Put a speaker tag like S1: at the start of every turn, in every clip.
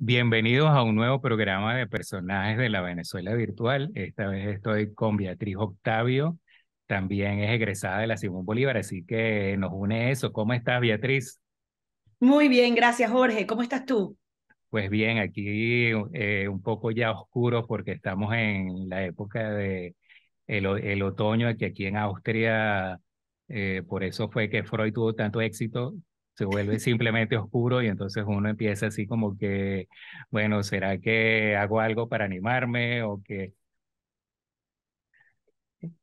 S1: Bienvenidos a un nuevo programa de personajes de la Venezuela virtual. Esta vez estoy con Beatriz Octavio, también es egresada de la Simón Bolívar, así que nos une eso. ¿Cómo estás, Beatriz?
S2: Muy bien, gracias, Jorge. ¿Cómo estás tú?
S1: Pues bien, aquí eh, un poco ya oscuro porque estamos en la época de el, otoño, aquí en Austria, eh, por eso fue que Freud tuvo tanto éxito se vuelve simplemente oscuro y entonces uno empieza así como que, bueno, ¿será que hago algo para animarme o qué?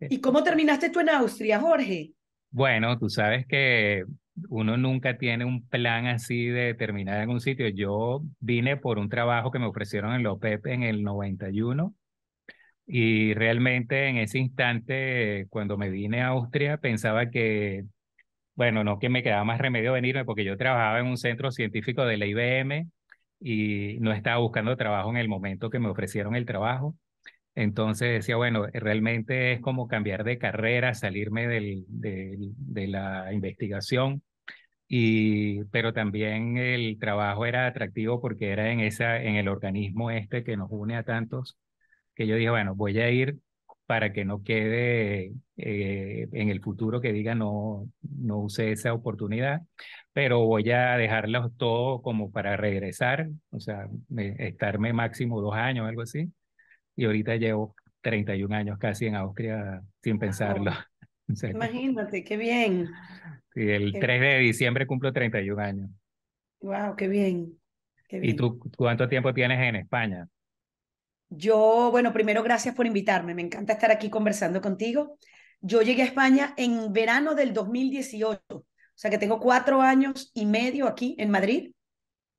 S2: ¿Y cómo terminaste tú en Austria, Jorge?
S1: Bueno, tú sabes que uno nunca tiene un plan así de terminar en un sitio. Yo vine por un trabajo que me ofrecieron en OPEP en el 91 y realmente en ese instante, cuando me vine a Austria, pensaba que bueno, no que me quedaba más remedio venirme porque yo trabajaba en un centro científico de la IBM y no estaba buscando trabajo en el momento que me ofrecieron el trabajo. Entonces decía, bueno, realmente es como cambiar de carrera, salirme de la investigación. Y, pero también el trabajo era atractivo porque era en, esa, en el organismo este que nos une a tantos, que yo dije, bueno, voy a ir para que no quede eh, en el futuro que diga no, no usé esa oportunidad, pero voy a dejarlos todo como para regresar, o sea, estarme máximo dos años, o algo así, y ahorita llevo 31 años casi en Austria sin pensarlo.
S2: imagínate, qué bien.
S1: el 3 de diciembre cumplo 31 años.
S2: Wow, qué bien. ¿Y tú
S1: cuánto tiempo tienes en España?
S2: Yo, bueno, primero gracias por invitarme, me encanta estar aquí conversando contigo. Yo llegué a España en verano del 2018, o sea que tengo cuatro años y medio aquí en Madrid,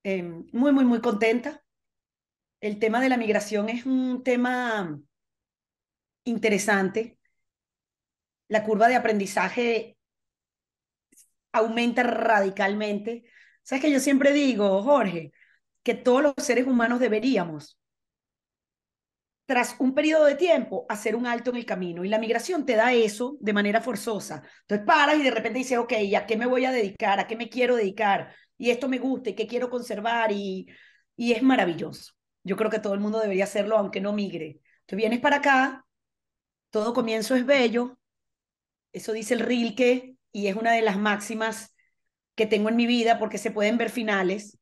S2: em, muy, muy, muy contenta. El tema de la migración es un tema interesante. La curva de aprendizaje aumenta radicalmente. Sabes que yo siempre digo, Jorge, que todos los seres humanos deberíamos tras un periodo de tiempo, hacer un alto en el camino. Y la migración te da eso de manera forzosa. Entonces paras y de repente dices, ok, ¿a qué me voy a dedicar? ¿A qué me quiero dedicar? Y esto me gusta y qué quiero conservar. Y, es maravilloso. Yo creo que todo el mundo debería hacerlo, aunque no migre. Tú vienes para acá, todo comienzo es bello. Eso dice el Rilke y es una de las máximas que tengo en mi vida porque se pueden ver finales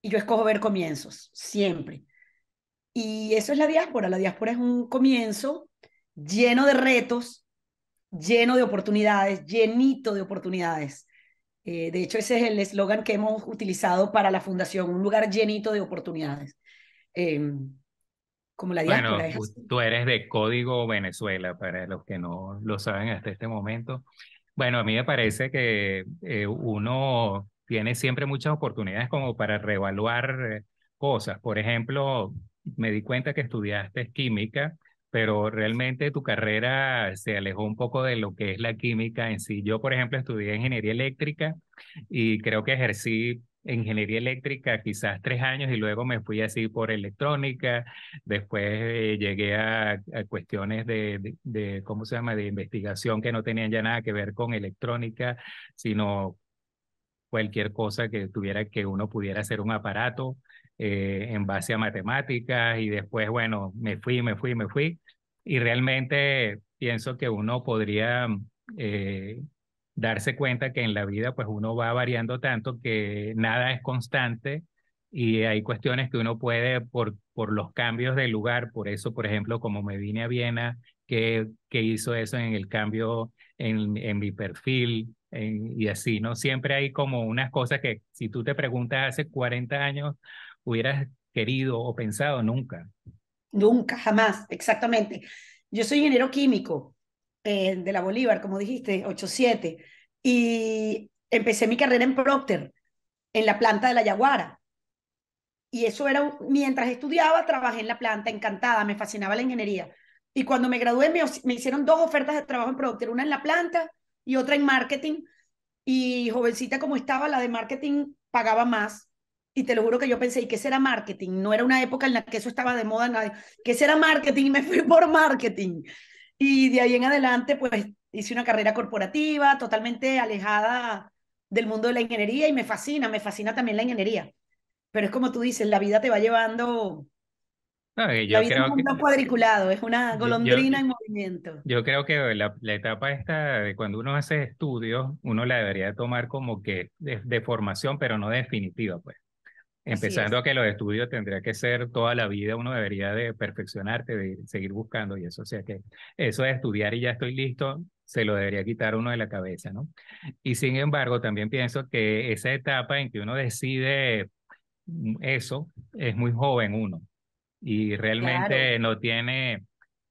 S2: y yo escojo ver comienzos, siempre. Y eso es la diáspora. La diáspora es un comienzo lleno de retos, lleno de oportunidades, llenito de oportunidades. Eh, de hecho, ese es el eslogan que hemos utilizado para la fundación, un lugar llenito de oportunidades. Em, como la diáspora. Bueno,
S1: tú eres de Código Venezuela, para los que no lo saben hasta este momento. Bueno, a mí me parece que eh, uno tiene siempre muchas oportunidades como para reevaluar eh, cosas. Por ejemplo, me di cuenta que estudiaste química, pero realmente tu carrera se alejó un poco de lo que es la química en sí. Yo, por ejemplo, estudié ingeniería eléctrica y creo que ejercí ingeniería eléctrica quizás tres años y luego me fui así por electrónica, después eh, llegué a, cuestiones de, de, de, ¿cómo se llama?, de investigación que no tenían ya nada que ver con electrónica, sino cualquier cosa que tuviera que uno pudiera hacer un aparato eh, en base a matemáticas y después, bueno, me fui, me fui, me fui. Y realmente pienso que uno podría eh, darse cuenta que en la vida pues uno va variando tanto que nada es constante y hay cuestiones que uno puede por, por los cambios de lugar, por eso, por ejemplo, como me vine a Viena, que, que hizo eso en el cambio en, en mi perfil y así, ¿no? Siempre hay como unas cosas que si tú te preguntas hace 40 años hubieras querido o pensado nunca.
S2: Nunca, jamás, exactamente. Yo soy ingeniero químico eh, de la Bolívar, como dijiste, 87, y empecé mi carrera en Procter, en la planta de la Yaguara. Y eso era, mientras estudiaba, trabajé en la planta, encantada, me fascinaba la ingeniería. Y cuando me gradué, me, me hicieron dos ofertas de trabajo en Procter, una en la planta y otra en marketing. Y jovencita como estaba, la de marketing pagaba más y te lo juro que yo pensé, ¿y qué será marketing? No era una época en la que eso estaba de moda, nadie. ¿qué será marketing? Y me fui por marketing. Y de ahí en adelante, pues hice una carrera corporativa totalmente alejada del mundo de la ingeniería y me fascina, me fascina también la ingeniería. Pero es como tú dices, la vida te va llevando.
S1: No, la creo es un mundo
S2: cuadriculado, es una golondrina en movimiento.
S1: Yo creo que la, etapa esta de cuando uno hace estudios, uno la debería tomar como que de, de formación, pero no definitiva, pues. Empezando a que los estudios tendría que ser toda la vida, uno debería de perfeccionarte, de seguir buscando y eso, o sea que eso de estudiar y ya estoy listo, se lo debería quitar uno de la cabeza, ¿no? Y sin embargo, también pienso que esa etapa en que uno decide eso, es muy joven uno y realmente no tiene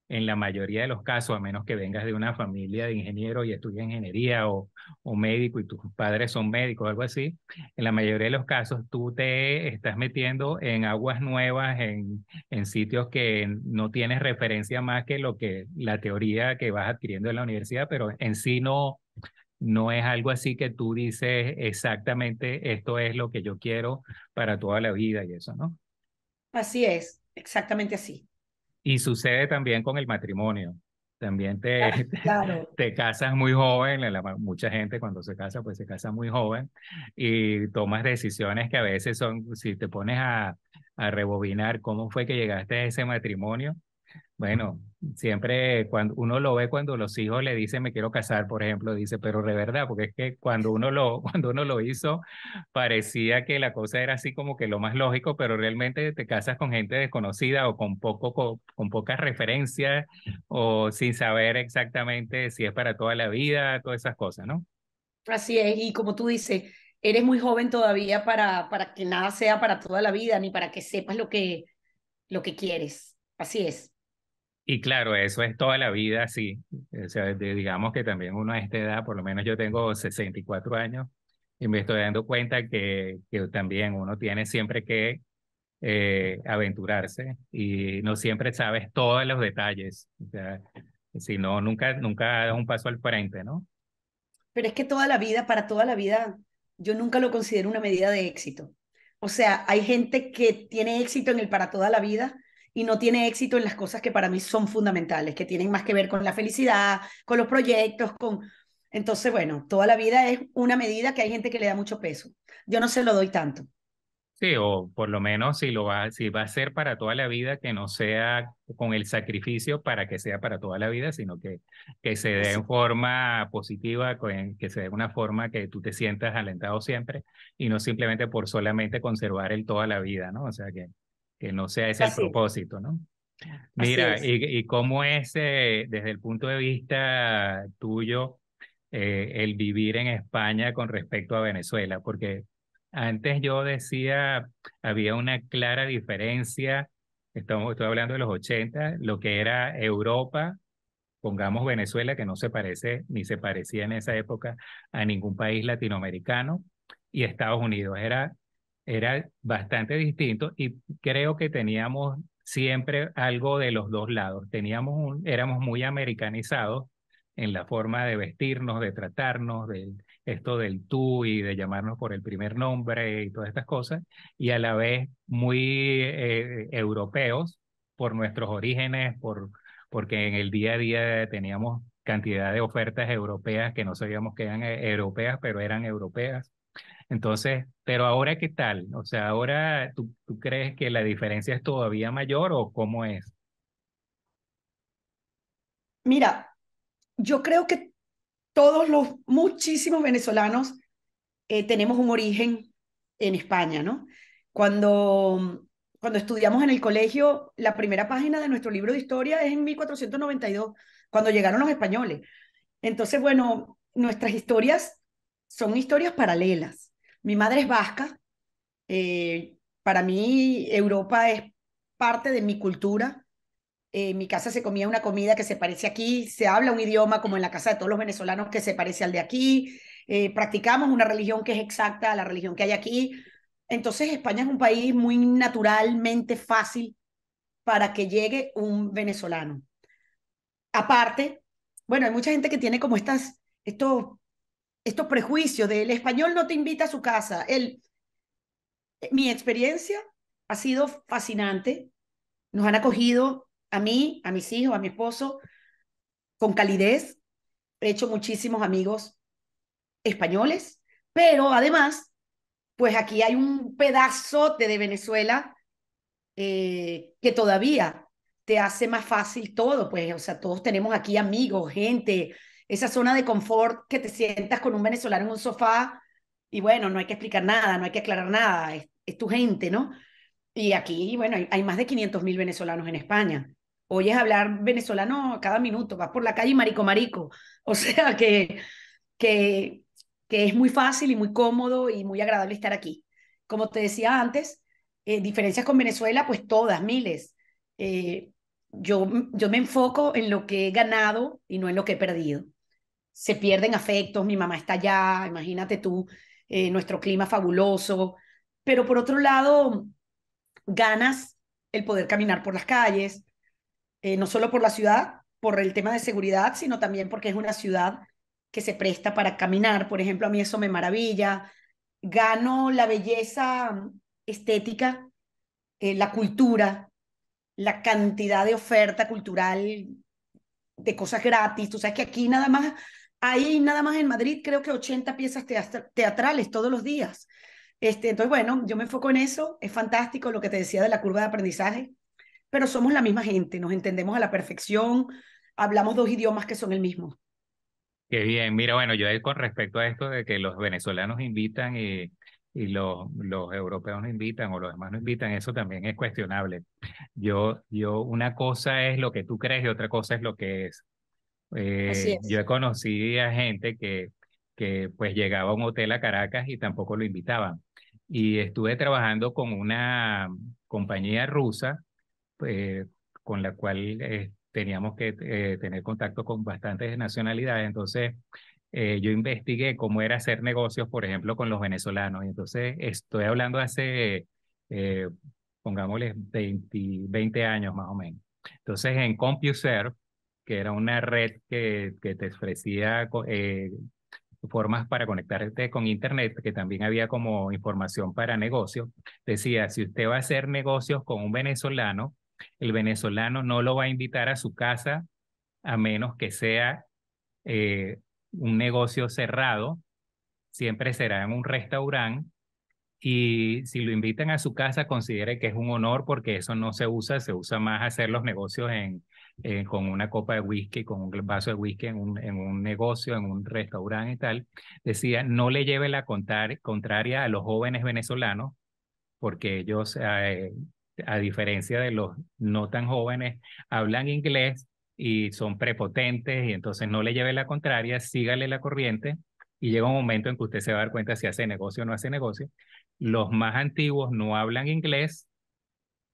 S1: en la mayoría de los casos, a menos que vengas de una familia de ingenieros y estudias ingeniería o, médico y tus padres son médicos o algo así, en la mayoría de los casos tú te estás metiendo en aguas nuevas, en, en sitios que no tienes referencia más que lo que la teoría que vas adquiriendo en la universidad, pero en sí no, no es algo así que tú dices exactamente esto es lo que yo quiero para toda la vida y eso, ¿no?
S2: Así es, exactamente así.
S1: Y sucede también con el matrimonio. También te, ah, te, casas muy joven, la, mucha gente cuando se casa, pues se casa muy joven y tomas decisiones que a veces son, si te pones a, a rebobinar cómo fue que llegaste a ese matrimonio, bueno, siempre cuando uno lo ve cuando los hijos le dicen me quiero casar, por ejemplo, dice, pero de verdad, porque es que cuando uno lo cuando uno lo hizo parecía que la cosa era así como que lo más lógico, pero realmente te casas con gente desconocida o con poco con, pocas referencias o sin saber exactamente si es para toda la vida, todas esas cosas, ¿no?
S2: Así es, y como tú dices, eres muy joven todavía para para que nada sea para toda la vida ni para que sepas lo que lo que quieres. Así es.
S1: Y claro, eso es toda la vida sí. O sea, digamos que también uno a esta edad, por lo menos yo tengo 64 años, y me estoy dando cuenta que, que también uno tiene siempre que eh, aventurarse y no siempre sabes todos los detalles. O sea, si no, nunca, nunca das un paso al frente, ¿no?
S2: Pero es que toda la vida, para toda la vida, yo nunca lo considero una medida de éxito. O sea, hay gente que tiene éxito en el para toda la vida y no tiene éxito en las cosas que para mí son fundamentales, que tienen más que ver con la felicidad, con los proyectos, con... Entonces, bueno, toda la vida es una medida que hay gente que le da mucho peso. Yo no se lo doy tanto.
S1: Sí, o por lo menos si lo va, si va a ser para toda la vida, que no sea con el sacrificio para que sea para toda la vida, sino que, que se dé en forma positiva, que se dé una forma que tú te sientas alentado siempre y no simplemente por solamente conservar el toda la vida, ¿no? O sea que no sea ese el propósito, ¿no? Mira, y, cómo es desde el punto de vista tuyo eh, el vivir en España con respecto a Venezuela, porque antes yo decía, había una clara diferencia, estamos, estoy hablando de los 80, lo que era Europa, pongamos Venezuela, que no se parece ni se parecía en esa época a ningún país latinoamericano, y Estados Unidos. Era era bastante distinto y creo que teníamos siempre algo de los dos lados. Teníamos un, éramos muy americanizados en la forma de vestirnos, de tratarnos, de esto del tú y de llamarnos por el primer nombre y todas estas cosas, y a la vez muy eh, europeos por nuestros orígenes, por, porque en el día a día teníamos cantidad de ofertas europeas que no sabíamos que eran eh, europeas, pero eran europeas. Entonces, pero ahora qué tal? O sea, ahora tú, tú crees que la diferencia es todavía mayor o cómo es?
S2: Mira, yo creo que todos los muchísimos venezolanos eh, tenemos un origen en España, ¿no? Cuando, cuando estudiamos en el colegio, la primera página de nuestro libro de historia es en 1492, cuando llegaron los españoles. Entonces, bueno, nuestras historias son historias paralelas. Mi madre es vasca, eh, para mí Europa es parte de mi cultura. Eh, en mi casa se comía una comida que se parece aquí, se habla un idioma como en la casa de todos los venezolanos que se parece al de aquí, eh, practicamos una religión que es exacta a la religión que hay aquí. Entonces España es un país muy naturalmente fácil para que llegue un venezolano. Aparte, bueno, hay mucha gente que tiene como estas, estos estos prejuicios del español no te invita a su casa. El, eh, mi experiencia ha sido fascinante. Nos han acogido a mí, a mis hijos, a mi esposo, con calidez. He hecho muchísimos amigos españoles, pero además, pues aquí hay un pedazote de Venezuela eh, que todavía te hace más fácil todo, pues, o sea, todos tenemos aquí amigos, gente, esa zona de confort que te sientas con un venezolano en un sofá y bueno, no hay que explicar nada, no hay que aclarar nada, es, tu gente, ¿no? Y aquí, bueno, hay, más de 500 mil venezolanos en España. Oyes hablar venezolano cada minuto, vas por la calle marico, marico. O sea que, que, es muy fácil y muy cómodo y muy agradable estar aquí. Como te decía antes, eh, diferencias con Venezuela, pues todas, miles. Eh, yo, yo me enfoco en lo que he ganado y no en lo que he perdido se pierden afectos, mi mamá está allá, imagínate tú, eh, nuestro clima fabuloso, pero por otro lado, ganas el poder caminar por las calles, eh, no solo por la ciudad, por el tema de seguridad, sino también porque es una ciudad que se presta para caminar, por ejemplo, a mí eso me maravilla, gano la belleza estética, eh, la cultura, la cantidad de oferta cultural de cosas gratis. Tú sabes que aquí nada más Ahí nada más en Madrid creo que 80 piezas teatrales todos los días. Este, entonces, bueno, yo me enfoco en eso, es fantástico lo que te decía de la curva de aprendizaje, pero somos la misma gente, nos entendemos a la perfección, hablamos dos idiomas que son el mismo.
S1: Qué bien, mira, bueno, yo con respecto a esto de que los venezolanos invitan y, y los, los europeos no invitan o los demás no invitan, eso también es cuestionable. Yo, yo, una cosa es lo que tú crees y otra cosa es lo que es. Eh, yo conocí a gente que, que pues llegaba a un hotel a Caracas y tampoco lo invitaban. Y estuve trabajando con una compañía rusa eh, con la cual eh, teníamos que eh, tener contacto con bastantes nacionalidades. Entonces, yo investigué cómo era hacer negocios, por ejemplo, con los venezolanos. Y entonces, estoy hablando hace, pongámosle, 20, 20 años más o menos. Entonces, en CompuServe, que era una red que, que te ofrecía eh, formas para conectarte con Internet, que también había como información para negocios, decía, si usted va a hacer negocios con un venezolano, el venezolano no lo va a invitar a su casa a menos que sea eh, un negocio cerrado, siempre será en un restaurante. Y si lo invitan a su casa, considere que es un honor porque eso no se usa, se usa más hacer los negocios en, eh, con una copa de whisky, con un vaso de whisky en un, en un negocio, en un restaurante y tal, decía, no le lleve la contraria a los jóvenes venezolanos, porque ellos, eh, a diferencia de los no tan jóvenes, hablan inglés y son prepotentes y entonces no le lleve la contraria, sígale la corriente y llega un momento en que usted se va a dar cuenta si hace negocio o no hace negocio. Los más antiguos no hablan inglés,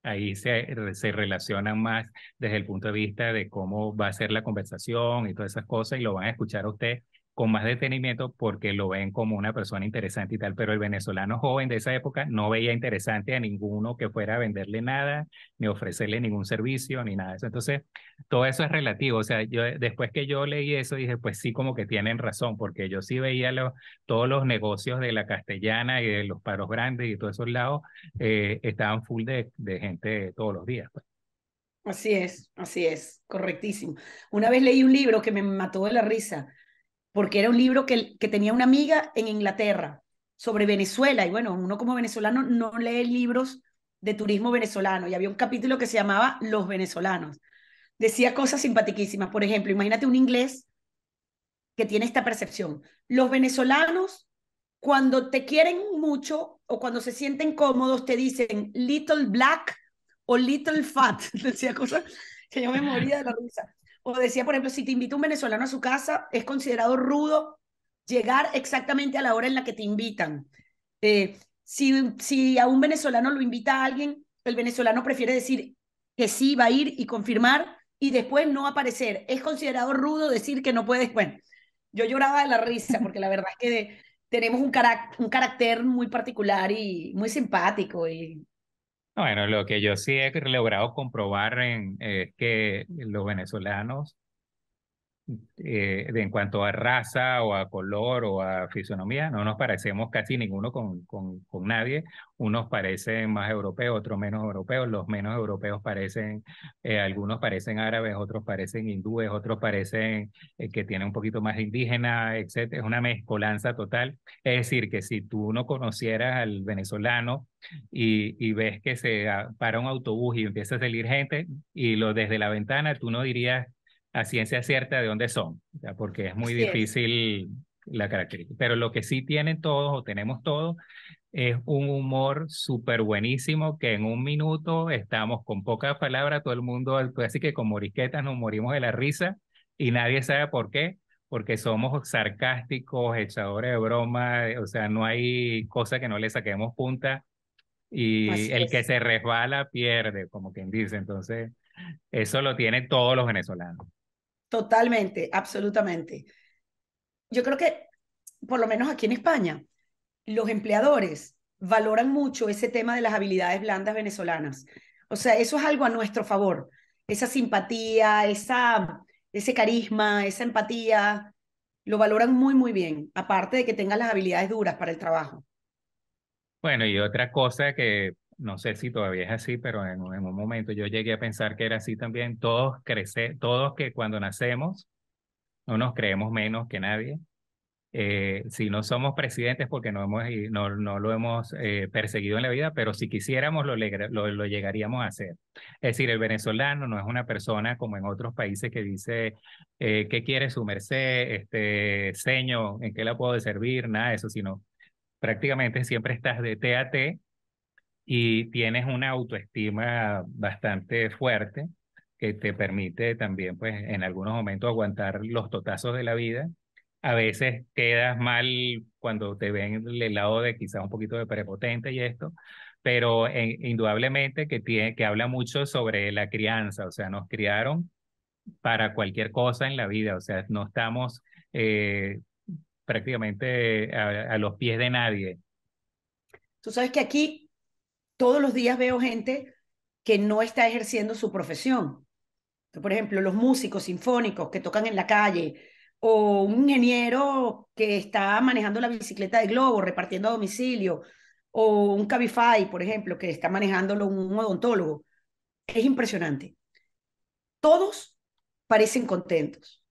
S1: ahí se, se, relacionan más desde el punto de vista de cómo va a ser la conversación y todas esas cosas y lo van a escuchar a usted con más detenimiento porque lo ven como una persona interesante y tal, pero el venezolano joven de esa época no veía interesante a ninguno que fuera a venderle nada, ni ofrecerle ningún servicio, ni nada de eso. Entonces, todo eso es relativo. O sea, yo después que yo leí eso, dije, pues sí, como que tienen razón, porque yo sí veía todos los negocios de la castellana y de los paros grandes y todos esos lados, eh, estaban full de, gente todos los días. Pues.
S2: Así es, así es, correctísimo. Una vez leí un libro que me mató de la risa porque era un libro que, que tenía una amiga en Inglaterra sobre Venezuela. Y bueno, uno como venezolano no lee libros de turismo venezolano. Y había un capítulo que se llamaba Los venezolanos. Decía cosas simpatiquísimas. Por ejemplo, imagínate un inglés que tiene esta percepción. Los venezolanos, cuando te quieren mucho o cuando se sienten cómodos, te dicen little black o little fat. Decía cosas que yo me moría de la risa. O decía, por ejemplo, si te invita un venezolano a su casa, es considerado rudo llegar exactamente a la hora en la que te invitan. Eh, si, si a un venezolano lo invita a alguien, el venezolano prefiere decir que sí va a ir y confirmar y después no aparecer. Es considerado rudo decir que no puedes. Bueno, yo lloraba de la risa porque la verdad es que tenemos un, un carácter muy particular y muy simpático y
S1: bueno, lo que yo sí he logrado comprobar en, es que los venezolanos eh, en cuanto a raza o a color o a fisonomía, no nos parecemos casi ninguno con, con, nadie. Unos parecen más europeos, otros menos europeos. Los menos europeos parecen, eh, algunos parecen árabes, otros parecen hindúes, otros parecen eh, que tienen un poquito más indígena, etc. Es una mezcolanza total. Es decir, que si tú no conocieras al venezolano, y, y, ves que se ah, para un autobús y empieza a salir gente y lo desde la ventana, tú no dirías a ciencia cierta de dónde son, porque es muy difícil la característica. Pero lo que sí tienen todos o tenemos todos es un humor súper buenísimo que en un minuto estamos con pocas palabras, todo el mundo, así que con morisquetas nos morimos de la risa y nadie sabe por qué, porque somos sarcásticos, echadores de broma, eh, o sea, no hay cosa que no le saquemos punta y el que se resbala pierde, como quien dice. Entonces, eso lo tienen todos los venezolanos.
S2: Totalmente, absolutamente. Yo creo que, por lo menos aquí en España, los empleadores valoran mucho ese tema de las habilidades blandas venezolanas. O sea, eso es algo a nuestro favor. Esa simpatía, esa, ese carisma, esa empatía, lo valoran muy, muy bien, aparte de que tengan las habilidades duras para el trabajo.
S1: Bueno, y otra cosa que no sé si todavía es así, pero en, un momento yo llegué a pensar que era así también, todos crece, todos que cuando nacemos no nos creemos menos que nadie. Eh, si no somos presidentes porque no, hemos, no, no lo hemos eh, perseguido en la vida, pero si quisiéramos lo, lo, llegaríamos a hacer. Es decir, el venezolano no es una persona como en otros países que dice, eh, ¿qué quiere su merced? Este, seño, ¿en qué la puedo servir? Nada de eso, sino prácticamente siempre estás de T a T y tienes una autoestima bastante fuerte que te permite también, pues, en algunos momentos aguantar los totazos de la vida. A veces quedas mal cuando te ven el lado de quizá un poquito de prepotente y esto, pero eh, indudablemente que, tiene, que habla mucho sobre la crianza, o sea, nos criaron para cualquier cosa en la vida, o sea, no estamos eh, prácticamente a, los pies de nadie.
S2: Tú sabes que aquí todos los días veo gente que no está ejerciendo su profesión. Por ejemplo, los músicos sinfónicos que tocan en la calle o un ingeniero que está manejando la bicicleta de globo, repartiendo a domicilio, o un Cabify, por ejemplo, que está manejándolo un odontólogo. Es impresionante. Todos parecen contentos.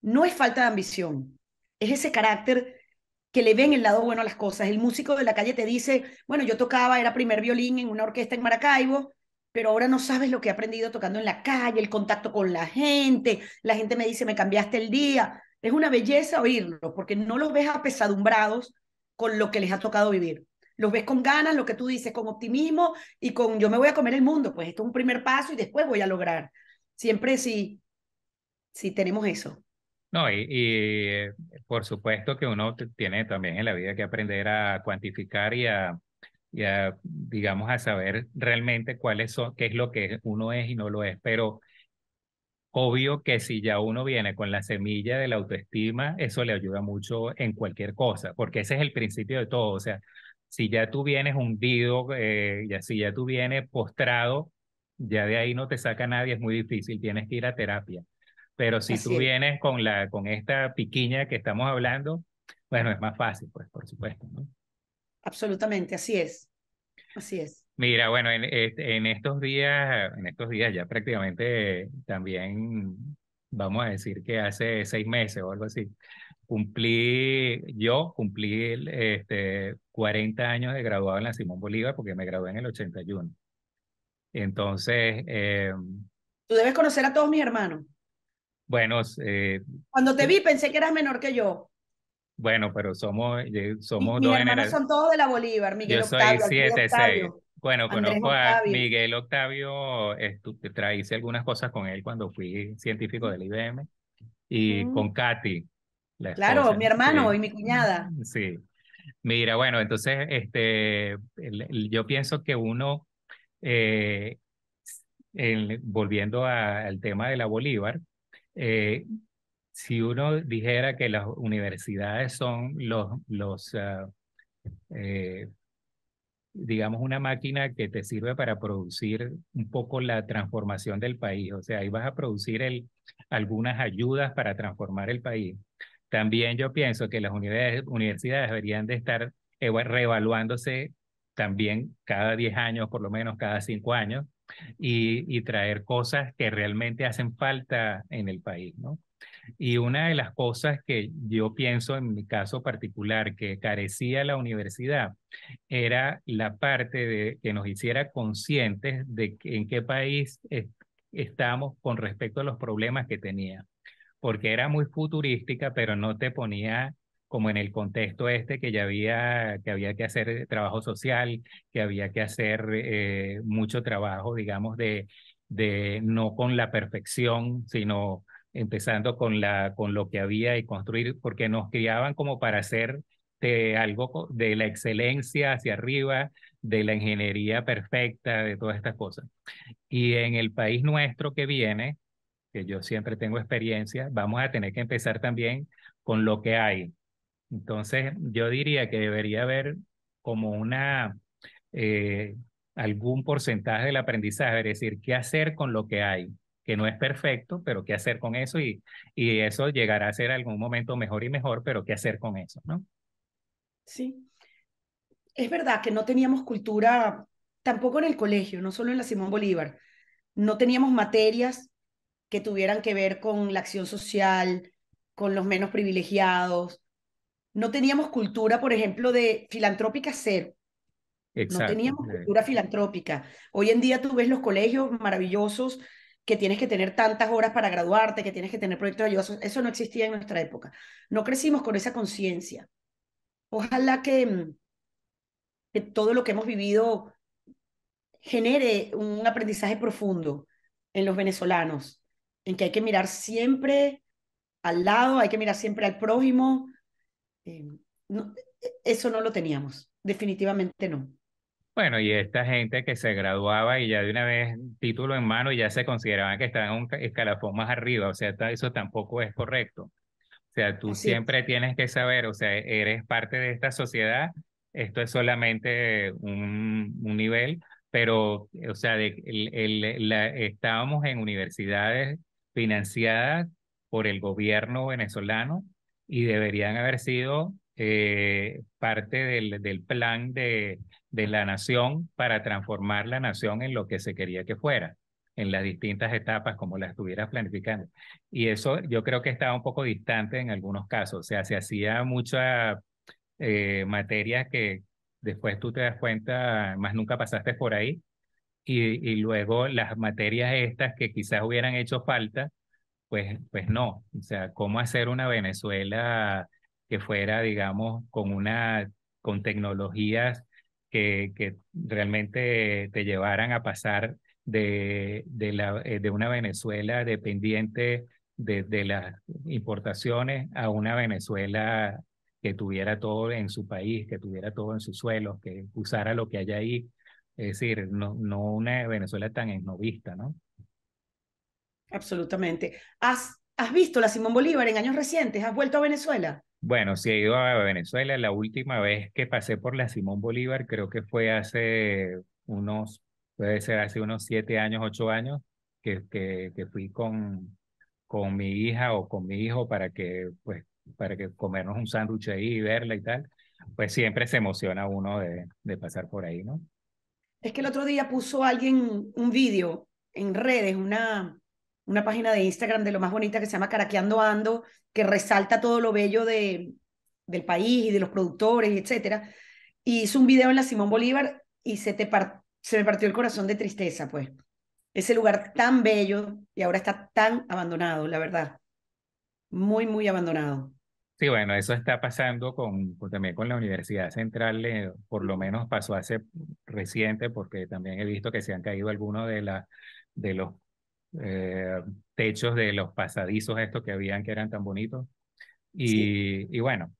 S2: No es falta de ambición, es ese carácter que le ven el lado bueno a las cosas. El músico de la calle te dice, bueno, yo tocaba, era primer violín en una orquesta en Maracaibo, pero ahora no sabes lo que he aprendido tocando en la calle, el contacto con la gente, la gente me dice, me cambiaste el día. Es una belleza oírlo, porque no los ves apesadumbrados con lo que les ha tocado vivir. Los ves con ganas, lo que tú dices, con optimismo y con yo me voy a comer el mundo, pues esto es un primer paso y después voy a lograr. Siempre si, si tenemos eso.
S1: No, y, por supuesto que uno tiene también en la vida que aprender a cuantificar y a, digamos, a saber realmente cuáles son, qué es lo que uno es y no lo es. Pero obvio que si ya uno viene con la semilla de la autoestima, eso le ayuda mucho en cualquier cosa, porque ese es el principio de todo. O sea, si ya tú vienes hundido, eh, ya, si ya tú vienes postrado, ya de ahí no te saca nadie, es muy difícil, tienes que ir a terapia pero si tú vienes con, la, con esta piquiña que estamos hablando, bueno, es más fácil, pues, por supuesto, ¿no?
S2: Absolutamente, así es. Así es.
S1: Mira, bueno, en, en, estos días, en estos días ya prácticamente también, vamos a decir que hace seis meses o algo así, cumplí, yo cumplí este, 40 años de graduado en la Simón Bolívar porque me gradué en el 81. Entonces... Em,
S2: tú debes conocer a todos mis hermanos.
S1: Bueno, eh,
S2: cuando te eh, vi pensé que eras menor que yo.
S1: Bueno, pero somos, eh, somos hermanos. dos hermanos Son
S2: todos de la Bolívar, Miguel Octavio. Yo soy
S1: Bueno, conozco a Miguel Octavio, traí algunas cosas con él cuando fui científico del IBM y mm. con Katy. claro, mi
S2: hermano y mi cuñada.
S1: Sí. Mira, bueno, entonces este, yo pienso que uno, volviendo al tema de la Bolívar, eh, si uno dijera que las universidades son los, ah, eh, digamos, una máquina que te sirve para producir un poco la transformación del país, o sea, ahí vas a producir algunas ayudas para transformar el país. También yo pienso que las universidades deberían de estar reevaluándose también cada 10 años, por lo menos cada 5 años, y, y traer cosas que realmente hacen falta en el país, ¿no? Y una de las cosas que yo pienso en mi caso particular que carecía la universidad era la parte de que nos hiciera conscientes de que, en qué país estamos con respecto a los problemas que tenía, porque era muy futurística, pero no te ponía como en el contexto este que ya había que, había que hacer trabajo social, que había que hacer eh, mucho trabajo, digamos, de, de no con la perfección, sino empezando con, la, con lo que había y construir, porque nos criaban como para hacer de eh, algo de la excelencia hacia arriba, de la ingeniería perfecta, de todas estas cosas. Y en el país nuestro que viene, que yo siempre tengo experiencia, vamos a tener que empezar también con lo que hay, entonces, yo diría que debería haber como una, eh, algún porcentaje del aprendizaje, es decir, qué hacer con lo que hay, que no es perfecto, pero qué hacer con eso y, y eso llegará a ser algún momento mejor y mejor, pero qué hacer con eso, ¿no?
S2: Sí. Es verdad que no teníamos cultura tampoco en el colegio, no solo en la Simón Bolívar. No teníamos materias que tuvieran que ver con la acción social, con los menos privilegiados, no teníamos cultura, por ejemplo, de filantrópica cero.
S1: No teníamos cultura
S2: filantrópica. Hoy en día tú ves los colegios maravillosos que tienes que tener tantas horas para graduarte, que tienes que tener proyectos de ayuda. Eso no existía en nuestra época. No crecimos con esa conciencia. Ojalá mm, que, todo lo que hemos vivido genere un aprendizaje profundo en los venezolanos, en que hay que mirar siempre al lado, hay que mirar siempre al prójimo, eh, eso no lo teníamos, definitivamente no.
S1: Bueno, y esta gente que se graduaba y ya de una vez título en mano ya se consideraban que estaban en un escalafón más arriba, o sea, eso tampoco es correcto. O sea, tú siempre tienes que saber, o sea, eres parte de esta sociedad, esto es solamente un, nivel, pero, o sea, estábamos en universidades financiadas por el gobierno venezolano, y deberían haber sido eh, parte del, del plan de, la nación para transformar la nación en lo que se quería que fuera, en las distintas etapas como las estuviera planificando. Y eso yo creo que estaba un poco distante en algunos casos, o sea, se hacía mucha materias eh, materia que después tú te das cuenta, más nunca pasaste por ahí. y luego las materias estas que quizás hubieran hecho falta, pues, pues no, o sea, ¿cómo hacer una Venezuela que fuera, digamos, con una, con tecnologías que, que realmente te llevaran a pasar de, de, la, eh, de una Venezuela dependiente de, las importaciones a una Venezuela que tuviera todo en su país, que tuviera todo en su suelo, que usara lo que hay ahí. Es decir, no, no una Venezuela tan esnovista, ¿no?
S2: Absolutamente. ¿Has, has visto la Simón Bolívar en años recientes? ¿Has vuelto a Venezuela?
S1: Bueno, sí he ido a Venezuela. La última vez que pasé por la Simón Bolívar creo que fue hace unos, puede ser hace unos siete años, ocho años, que, que, que fui con, con mi hija o con mi hijo para que, pues, para que comernos un sándwich ahí y verla y tal. Pues siempre se emociona uno de, de pasar por ahí, ¿no?
S2: Es que el otro día puso alguien un vídeo en redes, una, una página de Instagram de lo más bonita que se llama Caraqueando Ando, que resalta todo lo bello de, del país y de los productores, etc. Y un video en la Simón Bolívar y se, te se me partió el corazón de tristeza, pues. Ese lugar tan bello y ahora está tan abandonado, la verdad. Muy, muy abandonado.
S1: Sí, bueno, eso está pasando con, también con la Universidad Central, eh, por lo menos pasó hace reciente, porque también he visto que se han caído algunos de, de los eh, techos de los pasadizos estos que habían que eran tan bonitos. Y, bueno,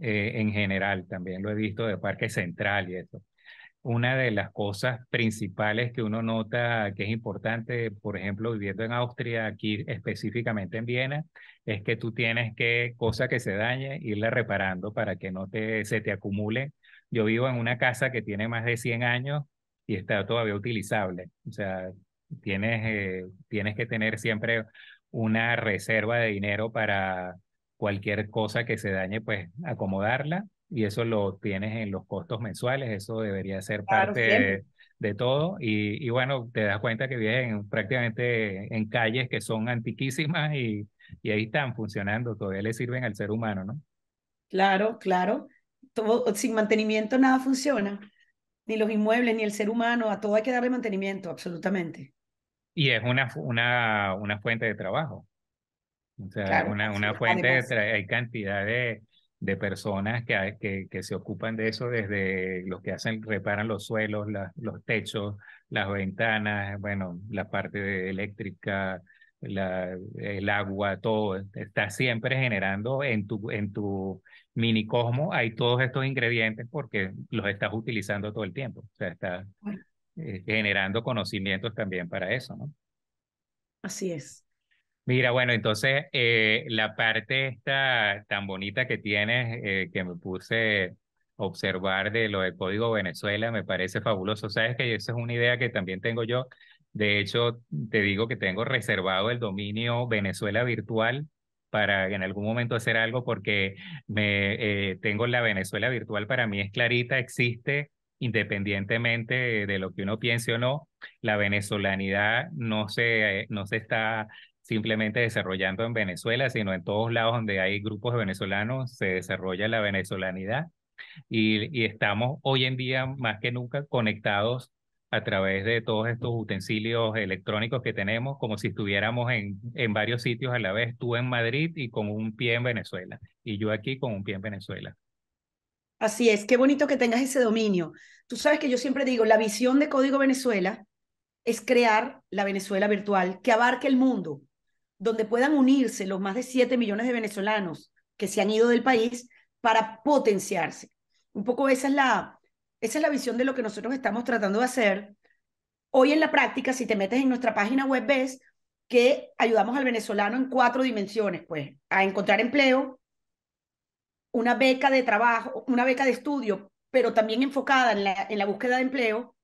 S1: eh, en general también lo he visto de Parque Central y esto Una de las cosas principales que uno nota que es importante, por ejemplo, viviendo en Austria, aquí específicamente en Viena, es que tú tienes que, cosa que se dañe, irla reparando para que no te, se te acumule. Yo vivo en una casa que tiene más de 100 años y está todavía utilizable. O sea, Tienes, eh, tienes que tener siempre una reserva de dinero para cualquier cosa que se dañe, pues acomodarla y eso lo tienes en los costos mensuales, eso debería ser parte de, todo y, bueno, te das cuenta que viven prácticamente en calles que son antiquísimas y, y ahí están funcionando, todavía le sirven al ser humano,
S2: ¿no? Claro, claro, todo, sin mantenimiento nada funciona, ni los inmuebles, ni el ser humano, a todo hay que darle mantenimiento, absolutamente.
S1: Y es una, una, una fuente de trabajo. O sea, una, una fuente, hay cantidad de, personas que, que, que, se ocupan de eso, desde los que hacen, reparan los suelos, los techos, las ventanas, bueno, la parte eléctrica, el agua, todo. Está siempre generando en tu, en tu hay todos estos ingredientes porque los estás utilizando todo el tiempo. O sea, está, eh, generando conocimientos también para eso, ¿no?
S2: Así es.
S1: Mira, bueno, entonces eh, la parte esta tan bonita que tienes, eh, que me puse observar de lo de Código Venezuela, me parece fabuloso. Sabes que esa es una idea que también tengo yo. De hecho, te digo que tengo reservado el dominio Venezuela Virtual para en algún momento hacer algo porque me tengo la Venezuela Virtual para mí es clarita, existe, independientemente de lo que uno piense o no, la venezolanidad no se, eh, no se está simplemente desarrollando en Venezuela, sino en todos lados donde hay grupos de venezolanos se desarrolla la venezolanidad y, estamos hoy en día más que nunca conectados a través de todos estos utensilios electrónicos que tenemos, como si estuviéramos en, en, varios sitios a la vez, tú en Madrid y con un pie en Venezuela, y yo aquí con un pie en Venezuela.
S2: Así es, qué bonito que tengas ese dominio. Tú sabes que yo siempre digo, la visión de Código Venezuela es crear la Venezuela virtual que abarque el mundo, donde puedan unirse los más de 7 millones de venezolanos que se han ido del país para potenciarse. Un poco esa es la, esa es la visión de lo que nosotros estamos tratando de hacer. Hoy en la práctica, si te metes en nuestra página web, ves que ayudamos al venezolano en cuatro dimensiones, pues, a encontrar empleo, una beca de trabajo, una beca de estudio, pero también enfocada en la, en la búsqueda de empleo,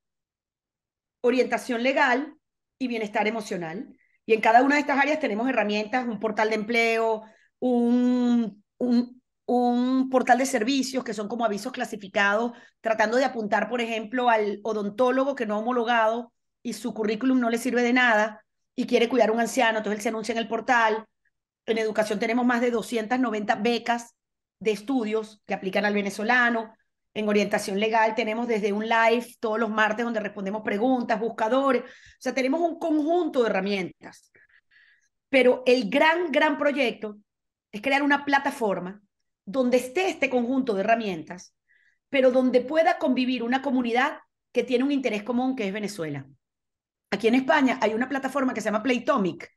S2: orientación legal y bienestar emocional. Y en cada una de estas áreas tenemos herramientas, un portal de empleo, un, un, un, portal de servicios que son como avisos clasificados, tratando de apuntar, por ejemplo, al odontólogo que no ha homologado y su currículum no le sirve de nada y quiere cuidar a un anciano, entonces él se anuncia en el portal. En educación tenemos más de 290 becas de estudios que aplican al venezolano. En orientación legal tenemos desde un live todos los martes donde respondemos preguntas, buscadores, o sea, tenemos un conjunto de herramientas. Pero el gran, gran proyecto es crear una plataforma donde esté este conjunto de herramientas, pero donde pueda convivir una comunidad que tiene un interés común, que es Venezuela. Aquí en España hay una plataforma que se llama Playtomic,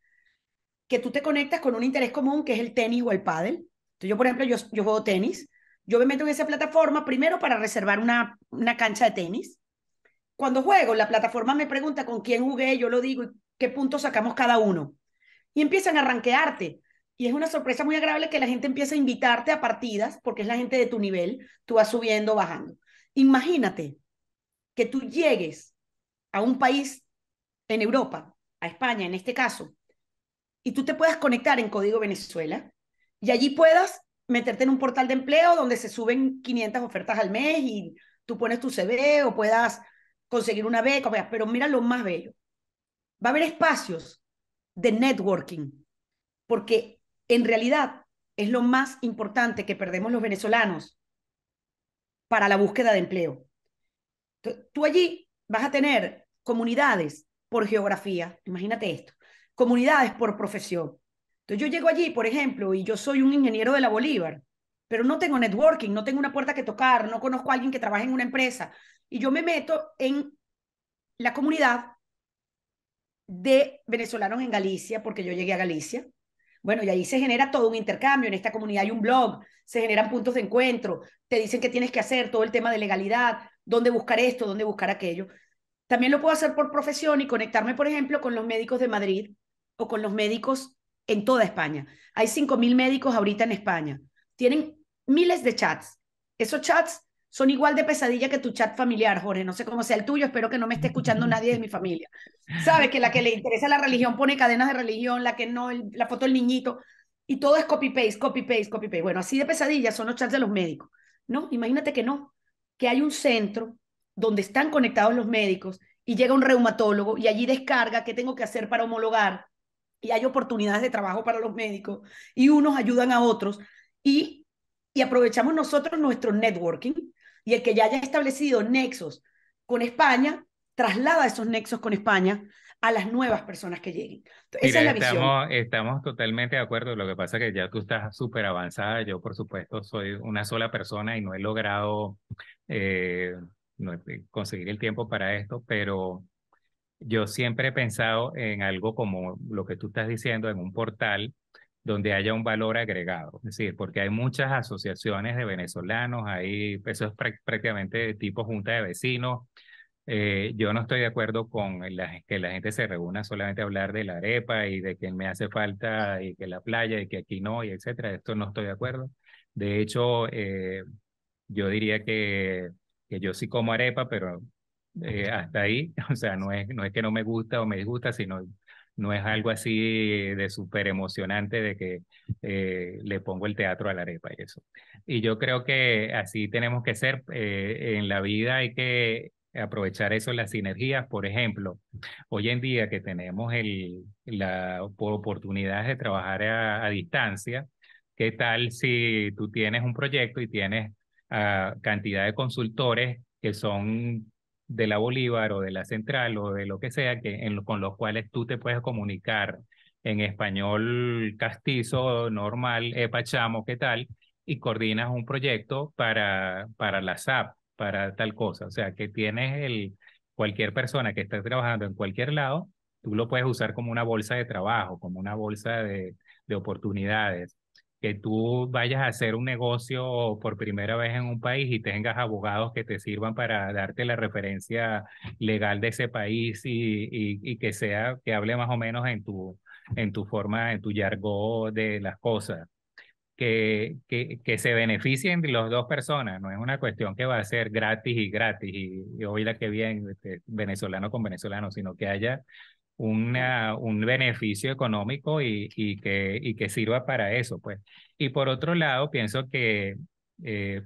S2: que tú te conectas con un interés común, que es el tenis o el pádel, yo, por ejemplo, yo, juego tenis, yo me meto en esa plataforma primero para reservar una, una cancha de tenis. Cuando juego, la plataforma me pregunta con quién jugué, yo lo digo, y qué puntos sacamos cada uno. Y empiezan a ranquearte. Y es una sorpresa muy agradable que la gente empiece a invitarte a partidas, porque es la gente de tu nivel, tú vas subiendo, bajando. Imagínate que tú llegues a un país en Europa, a España en este caso, y tú te puedas conectar en Código Venezuela y allí puedas meterte en un portal de empleo donde se suben 500 ofertas al mes y tú pones tu CV o puedas conseguir una beca, pero mira lo más bello. Va a haber espacios de networking, porque en realidad es lo más importante que perdemos los venezolanos para la búsqueda de empleo. Tú allí vas a tener comunidades por geografía, imagínate esto, comunidades por profesión, entonces yo llego allí, por ejemplo, y yo soy un ingeniero de la Bolívar, pero no tengo networking, no tengo una puerta que tocar, no conozco a alguien que trabaje en una empresa. Y yo me meto en la comunidad de venezolanos en Galicia, porque yo llegué a Galicia. Bueno, y ahí se genera todo un intercambio, en esta comunidad hay un blog, se generan puntos de encuentro, te dicen qué tienes que hacer, todo el tema de legalidad, dónde buscar esto, dónde buscar aquello. También lo puedo hacer por profesión y conectarme, por ejemplo, con los médicos de Madrid o con los médicos en toda España. Hay 5.000 médicos ahorita en España. Tienen miles de chats. Esos chats son igual de pesadilla que tu chat familiar, Jorge. No sé cómo sea el tuyo, espero que no me esté escuchando nadie de mi familia. Sabes que la que le interesa la religión pone cadenas de religión, la que no, la foto del niñito, y todo es copy-paste, copy-paste, copy-paste. Bueno, así de pesadilla son los chats de los médicos. No, imagínate que no, que hay un centro donde están conectados los médicos y llega un reumatólogo y allí descarga qué tengo que hacer para homologar, y hay oportunidades de trabajo para los médicos y unos ayudan a otros y, y aprovechamos nosotros nuestro networking y el que ya haya establecido nexos con España, traslada esos nexos con España a las nuevas personas que lleguen. esa es la visión.
S1: Estamos totalmente de acuerdo. Lo que pasa es que ya tú estás súper avanzada. Yo, por supuesto, soy una sola persona y no he logrado eh, conseguir el tiempo para esto, pero yo siempre he pensado en algo como lo que tú estás diciendo, en un portal donde haya un valor agregado. Es decir, porque hay muchas asociaciones de venezolanos, hay, personas prácticamente de tipo junta de vecinos. Eh, yo no estoy de acuerdo con la, que la gente se reúna solamente a hablar de la arepa y de que me hace falta y que la playa y que aquí no y etcétera. Esto no estoy de acuerdo. De hecho, eh, yo diría que, que yo sí como arepa, pero eh, hasta ahí, o sea, no es, no es que no me gusta o me disgusta, sino no es algo así de súper emocionante de que eh, le pongo el teatro a la arepa y eso. Y yo creo que así tenemos que ser eh, en la vida, hay que aprovechar eso, las sinergias, por ejemplo, hoy en día que tenemos el, la oportunidad de trabajar a, distancia, ¿qué tal si tú tienes un proyecto y tienes ah, cantidad de consultores que son de la Bolívar o de la Central o de lo que sea, que, en, con los cuales tú te puedes comunicar en español castizo, normal, Chamo, ¿qué tal? Y coordinas un proyecto para, para la SAP, para tal cosa. O sea, que tienes el, cualquier persona que esté trabajando en cualquier lado, tú lo puedes usar como una bolsa de trabajo, como una bolsa de, de oportunidades que tú vayas a hacer un negocio por primera vez en un país y tengas abogados que te sirvan para darte la referencia legal de ese país y, y, que sea, que hable más o menos en tu, en tu forma, en tu yargón de las cosas. Que, que, que, se beneficien las dos personas, no es una cuestión que va a ser gratis y gratis y, hoy la que bien, este, venezolano con venezolano, sino que haya un beneficio económico y, y, que, y que sirva para eso, pues. Y por otro lado, pienso que, eh,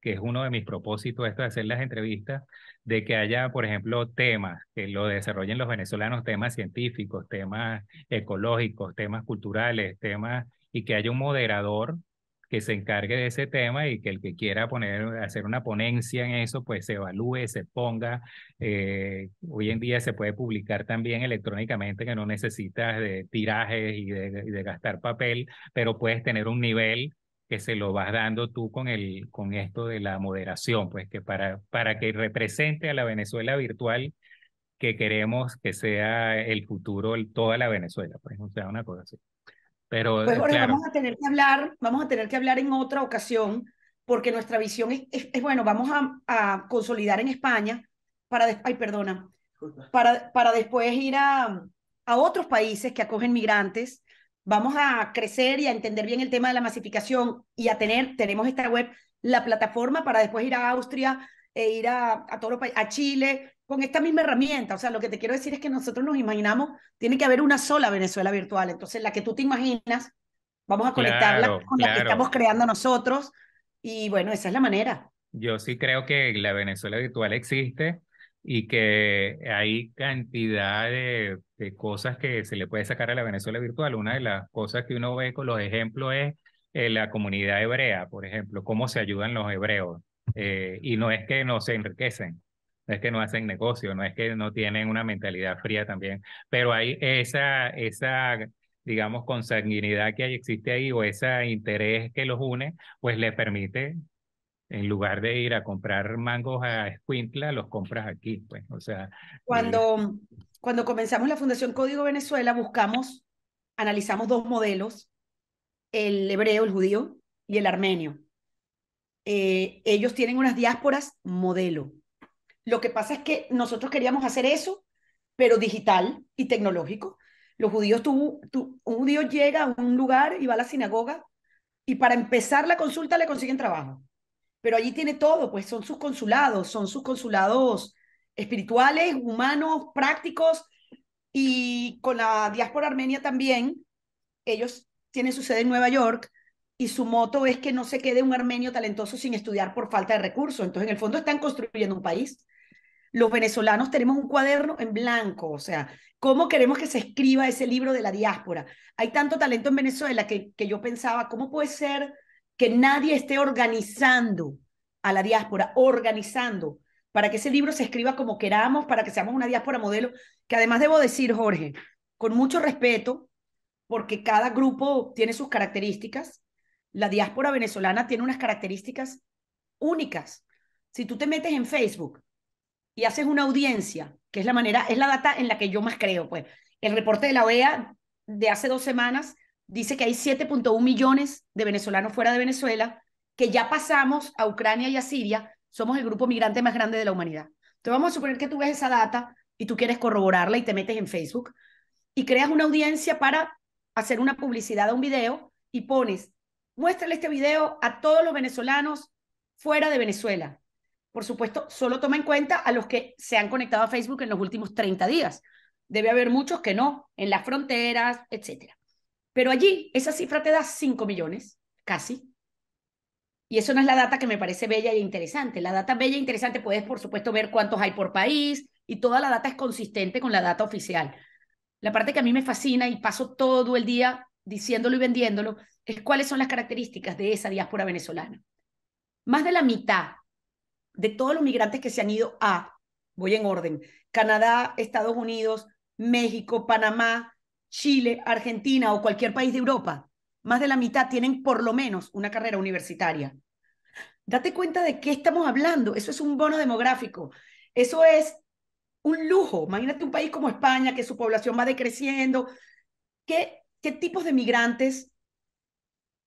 S1: que es uno de mis propósitos esto de hacer las entrevistas, de que haya, por ejemplo, temas, que lo desarrollen los venezolanos, temas científicos, temas ecológicos, temas culturales, temas, y que haya un moderador que se encargue de ese tema y que el que quiera poner, hacer una ponencia en eso, pues se evalúe, se ponga. Eh, hoy en día se puede publicar también electrónicamente que no necesitas de tirajes y de, de gastar papel, pero puedes tener un nivel que se lo vas dando tú con, el, con esto de la moderación, pues que para, para que represente a la Venezuela virtual que queremos que sea el futuro toda la Venezuela, pues, no sea, una cosa así. Pero pues, eh, vamos a
S2: tener que hablar, vamos a tener que hablar en otra ocasión, porque nuestra visión es, es, bueno, vamos a, consolidar en España para, perdona, para, para después ir a, a otros países que acogen migrantes. Vamos a crecer y a entender bien el tema de la masificación y a tener, tenemos esta web, la plataforma para después ir a Austria, e ir a, a, los a Chile, con esta misma herramienta. O sea, lo que te quiero decir es que nosotros nos imaginamos, tiene que haber una sola Venezuela virtual. Entonces, la que tú te imaginas, vamos a conectarla con la que estamos creando nosotros. Y bueno, esa es la manera.
S1: Yo sí creo que la Venezuela virtual existe y que hay cantidad de, cosas que se le puede sacar a la Venezuela virtual. Una de las cosas que uno ve con los ejemplos es eh, la comunidad hebrea, por ejemplo, cómo se ayudan los hebreos. Eh, y no es que no se enriquecen, no es que no hacen negocio, no es que no tienen una mentalidad fría también, pero hay esa, esa digamos, consanguinidad que existe ahí o ese interés que los une, pues le permite, en lugar de ir a comprar mangos a Escuintla, los compras aquí, pues, o sea... Eh, cuando,
S2: cuando comenzamos la Fundación Código Venezuela, buscamos, analizamos dos modelos, el hebreo, el judío, y el armenio. Eh, ellos tienen unas diásporas modelo. Lo que pasa es que nosotros queríamos hacer eso, pero digital y tecnológico. Los judíos, un judío llega a un lugar y va a la sinagoga y para empezar la consulta le consiguen trabajo. Pero allí tiene todo, pues son sus consulados, son sus consulados espirituales, humanos, prácticos, y con la diáspora armenia también, ellos tienen su sede en Nueva York, y su moto es que no se quede un armenio talentoso sin estudiar por falta de recursos. Entonces, en el fondo están construyendo un país. Los venezolanos tenemos un cuaderno en blanco, o sea, ¿cómo queremos que se escriba ese libro de la diáspora? Hay tanto talento en Venezuela que, que yo pensaba, ¿cómo puede ser que nadie esté organizando a la diáspora, organizando para que ese libro se escriba como queramos, para que seamos una diáspora modelo, que además debo decir, Jorge, con mucho respeto, porque cada grupo tiene sus características, la diáspora venezolana tiene unas características únicas. Si tú te metes en Facebook y haces una audiencia, que es la manera, es la data en la que yo más creo, pues el reporte de la OEA de hace dos semanas dice que hay 7.1 millones de venezolanos fuera de Venezuela, que ya pasamos a Ucrania y a Siria, somos el grupo migrante más grande de la humanidad. Entonces vamos a suponer que tú ves esa data y tú quieres corroborarla y te metes en Facebook y creas una audiencia para hacer una publicidad a un video y pones Muéstrale este video a todos los venezolanos fuera de Venezuela. Por supuesto, solo toma en cuenta a los que se han conectado a Facebook en los últimos 30 días. Debe haber muchos que no, en las fronteras, etc. Pero allí esa cifra te da 5 millones, casi. Y eso no es la data que me parece bella e interesante. La data bella e interesante puedes, por supuesto, ver cuántos hay por país y toda la data es consistente con la data oficial. La parte que a mí me fascina y paso todo el día diciéndolo y vendiéndolo cuáles son las características de esa diáspora venezolana. Más de la mitad de todos los migrantes que se han ido a, voy en orden, Canadá, Estados Unidos, México, Panamá, Chile, Argentina o cualquier país de Europa, más de la mitad tienen por lo menos una carrera universitaria. Date cuenta de qué estamos hablando. Eso es un bono demográfico. Eso es un lujo. Imagínate un país como España, que su población va decreciendo. ¿Qué, qué tipos de migrantes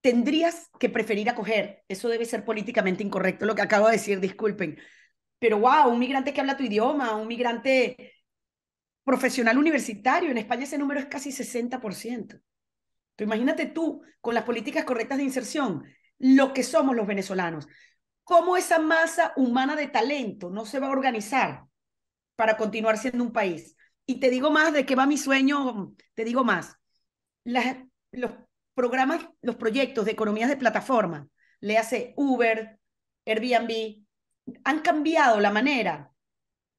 S2: tendrías que preferir acoger. Eso debe ser políticamente incorrecto lo que acabo de decir, disculpen. Pero wow, un migrante que habla tu idioma, un migrante profesional universitario, en España ese número es casi 60%. Tú imagínate tú, con las políticas correctas de inserción, lo que somos los venezolanos. ¿Cómo esa masa humana de talento no se va a organizar para continuar siendo un país? Y te digo más de qué va mi sueño, te digo más. los programas, los proyectos de economías de plataforma, le hace Uber, Airbnb, han cambiado la manera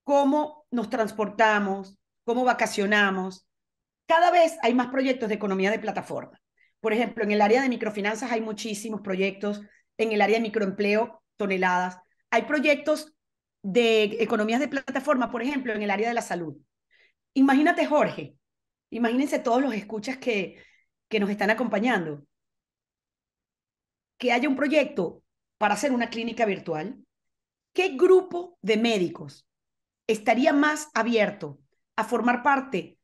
S2: cómo nos transportamos, cómo vacacionamos. Cada vez hay más proyectos de economía de plataforma. Por ejemplo, en el área de microfinanzas hay muchísimos proyectos, en el área de microempleo, toneladas. Hay proyectos de economías de plataforma, por ejemplo, en el área de la salud. Imagínate, Jorge, imagínense todos los escuchas que, que nos están acompañando, que haya un proyecto para hacer una clínica virtual, ¿qué grupo de médicos estaría más abierto a formar parte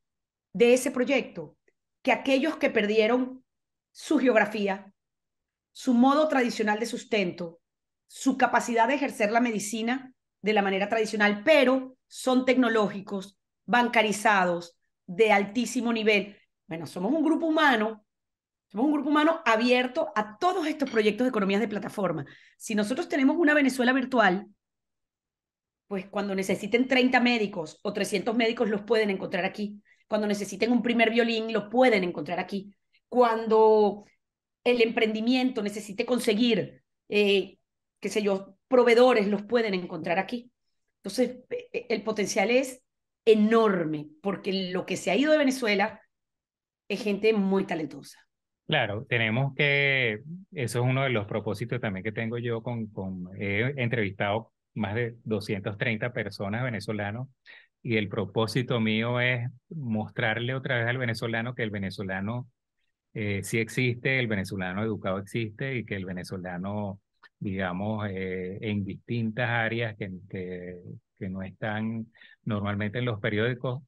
S2: de ese proyecto que aquellos que perdieron su geografía, su modo tradicional de sustento, su capacidad de ejercer la medicina de la manera tradicional, pero son tecnológicos, bancarizados, de altísimo nivel? Bueno, somos un grupo humano, somos un grupo humano abierto a todos estos proyectos de economías de plataforma. Si nosotros tenemos una Venezuela virtual, pues cuando necesiten 30 médicos o 300 médicos los pueden encontrar aquí. Cuando necesiten un primer violín los pueden encontrar aquí. Cuando el emprendimiento necesite conseguir, eh, qué sé yo, proveedores los pueden encontrar aquí. Entonces, e, e, el potencial es enorme, porque lo que se ha ido de Venezuela es gente muy talentosa.
S1: Claro, tenemos que, eso es uno de los propósitos también que tengo yo con, con he entrevistado más de 230 personas venezolanos y el propósito mío es mostrarle otra vez al venezolano que el venezolano eh, sí existe, el venezolano educado existe y que el venezolano, digamos, eh, en distintas áreas que, que no están normalmente en los periódicos,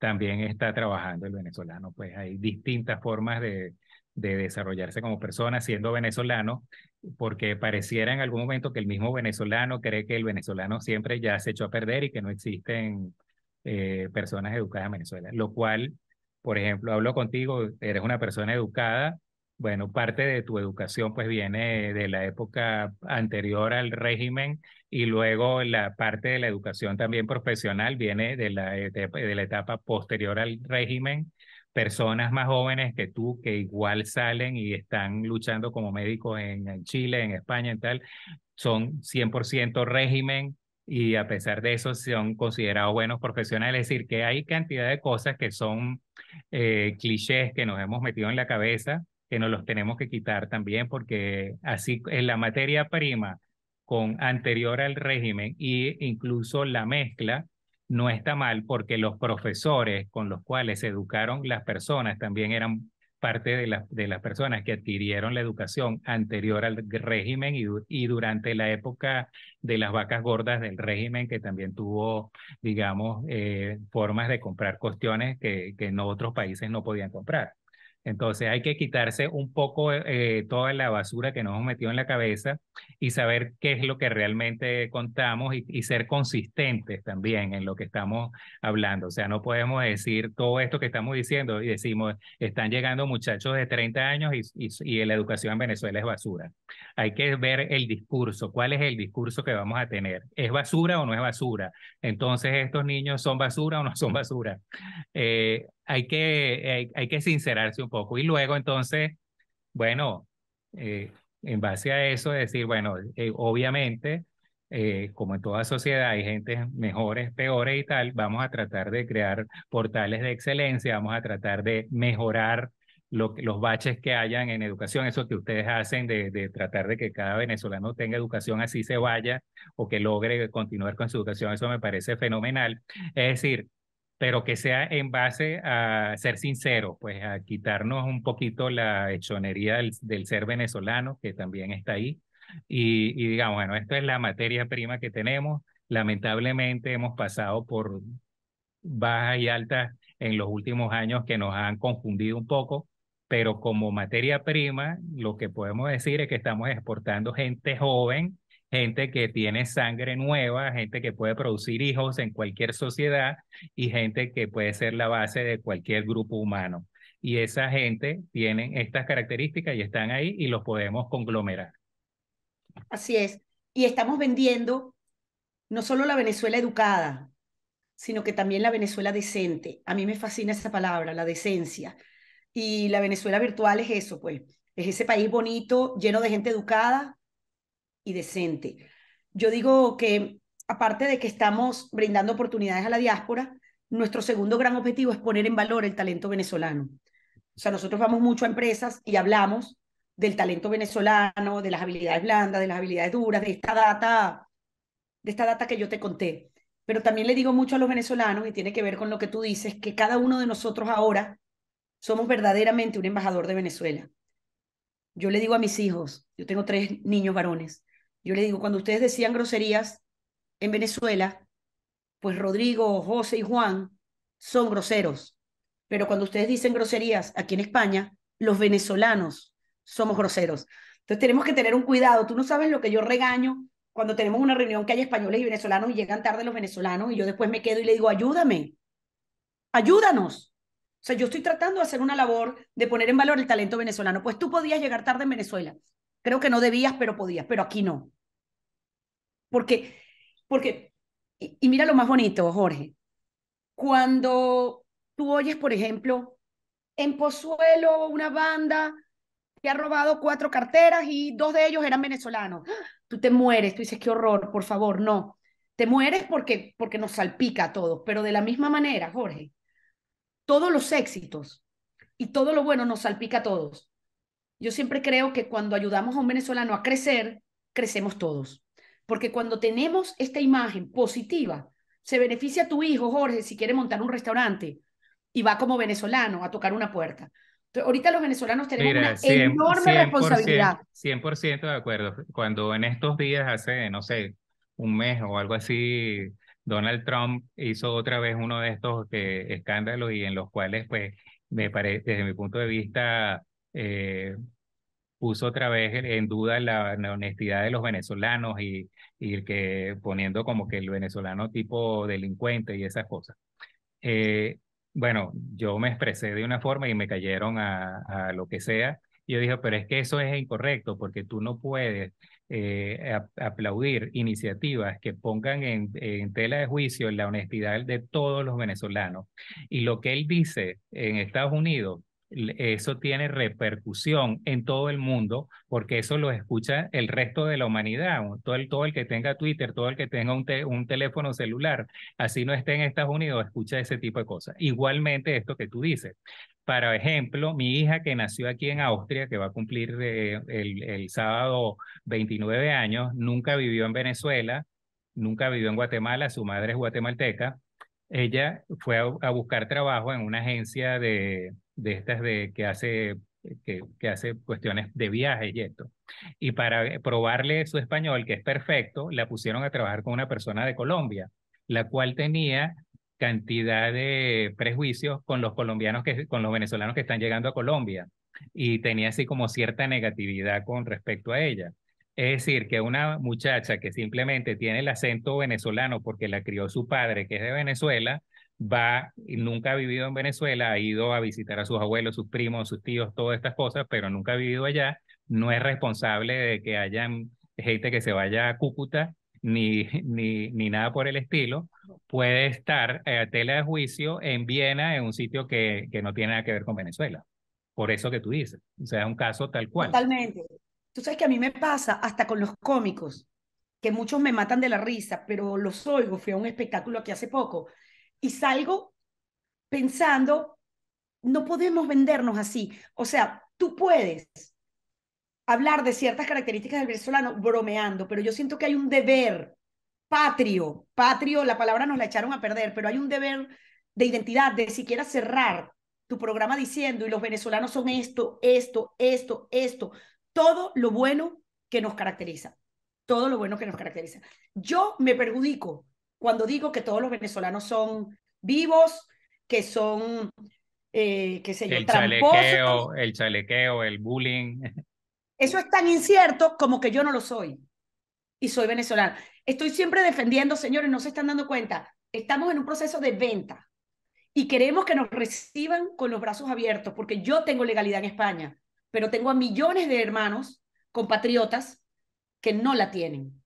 S1: también está trabajando el venezolano. Pues hay distintas formas de, desarrollarse como persona siendo venezolano, porque pareciera en algún momento que el mismo venezolano cree que el venezolano siempre ya se echó a perder y que no existen eh, personas educadas en Venezuela, lo cual, por ejemplo, hablo contigo, eres una persona educada bueno, parte de tu educación pues viene de la época anterior al régimen y luego la parte de la educación también profesional viene de la etapa, de la etapa posterior al régimen. Personas más jóvenes que tú que igual salen y están luchando como médicos en, Chile, en España, en tal, son 100% régimen, y a pesar de eso son considerados buenos profesionales. Es decir, que hay cantidad de cosas que son eh, clichés que nos hemos metido en la cabeza que nos los tenemos que quitar también porque así en la materia prima con anterior al régimen e incluso la mezcla no está mal porque los profesores con los cuales se educaron las personas también eran parte de, de las personas que adquirieron la educación anterior al régimen y, durante la época de las vacas gordas del régimen, que también tuvo, digamos, eh, formas de comprar cuestiones que, que en otros países no podían comprar. Entonces hay que quitarse un poco eh, toda la basura que nos hemos metido en la cabeza y saber qué es lo que realmente contamos y, ser consistentes también en lo que estamos hablando. O sea, no podemos decir todo esto que estamos diciendo y decimos, están llegando muchachos de 30 años y, y, la educación en Venezuela es basura. Hay que ver el discurso, cuál es el discurso que vamos a tener. ¿Es basura o no es basura? Entonces, ¿estos niños son basura o no son basura? Eh, hay que, hay, que sincerarse un poco. Y luego entonces, bueno, eh, en base a eso, decir, bueno, eh, obviamente, eh, como en toda sociedad hay gente mejores, peores y tal, vamos a tratar de crear portales de excelencia, vamos a tratar de mejorar los baches que hayan en educación, eso que ustedes hacen de, de, tratar de que cada venezolano tenga educación, así se vaya, o que logre continuar con su educación, eso me parece fenomenal. Es decir, pero que sea en base a ser sincero, pues a quitarnos un poquito la hechonería del, ser venezolano, que también está ahí, y, y, digamos, bueno, esto es la materia prima que tenemos. Lamentablemente hemos pasado por bajas y altas en los últimos años que nos han confundido un poco, pero como materia prima, lo que podemos decir es que estamos exportando gente joven gente que tiene sangre nueva, gente que puede producir hijos en cualquier sociedad y gente que puede ser la base de cualquier grupo humano. Y esa gente tiene estas características y están ahí y los podemos conglomerar.
S2: Así es. Y estamos vendiendo no solo la Venezuela educada, sino que también la Venezuela decente. A mí me fascina esa palabra, la decencia. Y la Venezuela virtual es eso, pues. Es ese país bonito, lleno de gente educada, y decente. Yo digo que aparte de que estamos brindando oportunidades a la diáspora, nuestro segundo gran objetivo es poner en valor el talento venezolano. O sea, nosotros vamos mucho a empresas y hablamos del talento venezolano, de las habilidades blandas, de las habilidades duras, de esta data, de esta data que yo te conté. Pero también le digo mucho a los venezolanos, y tiene que ver con lo que tú dices, que cada uno de nosotros ahora somos verdaderamente un embajador de Venezuela. Yo le digo a mis hijos, yo tengo tres niños varones, yo le digo, cuando ustedes decían groserías en Venezuela, pues Rodrigo, José y Juan son groseros. Pero cuando ustedes dicen groserías aquí en España, los venezolanos somos groseros. Entonces tenemos que tener un cuidado. Tú no sabes lo que yo regaño cuando tenemos una reunión que hay españoles y venezolanos y llegan tarde los venezolanos y yo después me quedo y le digo, ayúdame, ayúdanos. O sea, yo estoy tratando de hacer una labor de poner en valor el talento venezolano. Pues tú podías llegar tarde en Venezuela, Creo que no debías, pero podías, pero aquí no. Porque, porque, y, mira lo más bonito, Jorge. Cuando tú oyes, por ejemplo, en Pozuelo una banda que ha robado cuatro carteras y dos de ellos eran venezolanos. ¡Ah! Tú te mueres, tú dices, qué horror, por favor, no. Te mueres porque, porque nos salpica a todos, pero de la misma manera, Jorge, todos los éxitos y todo lo bueno nos salpica a todos. Yo siempre creo que cuando ayudamos a un venezolano a crecer, crecemos todos. Porque cuando tenemos esta imagen positiva, se beneficia tu hijo, Jorge, si quiere montar un restaurante y va como venezolano a tocar una puerta. Entonces, ahorita los venezolanos tenemos una enorme responsabilidad.
S1: 100% de acuerdo. Cuando en estos días, hace, no sé, un mes o algo así, Donald Trump hizo otra vez uno de estos eh, escándalos y en los cuales, pues, me parece, desde mi punto de vista, eh, puso otra vez en duda la, honestidad de los venezolanos y, y, que poniendo como que el venezolano tipo delincuente y esas cosas. Eh, bueno, yo me expresé de una forma y me cayeron a, lo que sea. yo dije, pero es que eso es incorrecto porque tú no puedes eh, aplaudir iniciativas que pongan en, en, tela de juicio la honestidad de todos los venezolanos. Y lo que él dice en Estados Unidos eso tiene repercusión en todo el mundo, porque eso lo escucha el resto de la humanidad, todo el, todo el que tenga Twitter, todo el que tenga un, teléfono celular, así no esté en Estados Unidos, escucha ese tipo de cosas. Igualmente esto que tú dices. Para ejemplo, mi hija que nació aquí en Austria, que va a cumplir eh, el, sábado 29 años, nunca vivió en Venezuela, nunca vivió en Guatemala, su madre es guatemalteca. Ella fue a buscar trabajo en una agencia de, de estas de que hace que, hace cuestiones de viaje y esto. Y para probarle su español, que es perfecto, la pusieron a trabajar con una persona de Colombia, la cual tenía cantidad de prejuicios con los colombianos que con los venezolanos que están llegando a Colombia y tenía así como cierta negatividad con respecto a ella. Es decir, que una muchacha que simplemente tiene el acento venezolano porque la crió su padre, que es de Venezuela, va, nunca ha vivido en Venezuela, ha ido a visitar a sus abuelos, sus primos, sus tíos, todas estas cosas, pero nunca ha vivido allá, no es responsable de que haya gente que se vaya a Cúcuta, ni, ni, ni nada por el estilo, puede estar eh, a tela de juicio en Viena, en un sitio que, que no tiene nada que ver con Venezuela. Por eso que tú dices, o sea, es un caso tal cual.
S2: Totalmente. Tú sabes que a mí me pasa hasta con los cómicos, que muchos me matan de la risa, pero los oigo, fui a un espectáculo aquí hace poco, y salgo pensando, no podemos vendernos así. O sea, tú puedes hablar de ciertas características del venezolano bromeando, pero yo siento que hay un deber patrio, patrio, la palabra nos la echaron a perder, pero hay un deber de identidad, de siquiera cerrar tu programa diciendo, y los venezolanos son esto, esto, esto, esto, todo lo bueno que nos caracteriza, todo lo bueno que nos caracteriza. Yo me perjudico cuando digo que todos los venezolanos son vivos, que son, eh, qué sé yo, el Chalequeo,
S1: el chalequeo, el bullying.
S2: Eso es tan incierto como que yo no lo soy. Y soy venezolana. Estoy siempre defendiendo, señores, no se están dando cuenta. Estamos en un proceso de venta y queremos que nos reciban con los brazos abiertos, porque yo tengo legalidad en España, pero tengo a millones de hermanos, compatriotas, que no la tienen.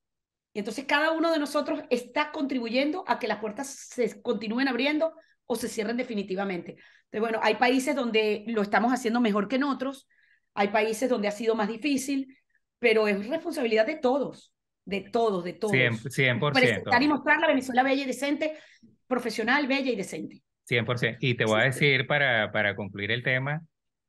S2: Y entonces cada uno de nosotros está contribuyendo a que las puertas se continúen abriendo o se cierren definitivamente. Entonces, bueno, hay países donde lo estamos haciendo mejor que en otros, hay países donde ha sido más difícil, pero es responsabilidad de todos, de todos, de todos.
S1: 100%. 100%. Presentar y
S2: mostrar la Venezuela bella y decente, profesional, bella y decente.
S1: 100%. Y te voy a decir, para, para concluir el tema,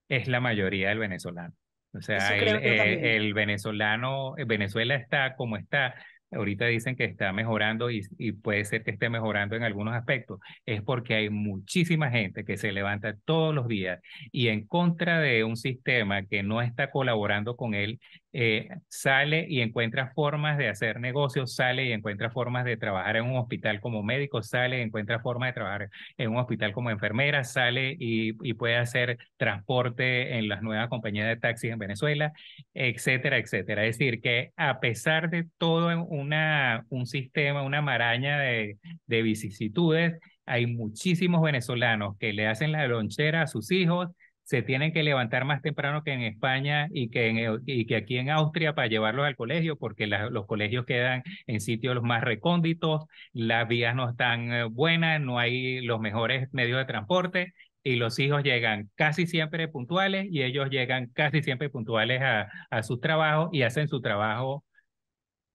S1: es la mayoría del venezolano. O sea, eh, el venezolano, Venezuela está como está ahorita dicen que está mejorando y, y, puede ser que esté mejorando en algunos aspectos, es porque hay muchísima gente que se levanta todos los días y en contra de un sistema que no está colaborando con él eh, sale y encuentra formas de hacer negocios, sale y encuentra formas de trabajar en un hospital como médico, sale y encuentra formas de trabajar en un hospital como enfermera, sale y, puede hacer transporte en las nuevas compañías de taxis en Venezuela, etcétera, etcétera. Es decir, que a pesar de todo una, un sistema, una maraña de, de vicisitudes, hay muchísimos venezolanos que le hacen la lonchera a sus hijos, se tienen que levantar más temprano que en España y que, en, y que aquí en Austria para llevarlos al colegio, porque los colegios quedan en sitios más recónditos, las vías no están eh, buenas, no hay los mejores medios de transporte y los hijos llegan casi siempre puntuales y ellos llegan casi siempre puntuales a, a sus trabajos y hacen su trabajo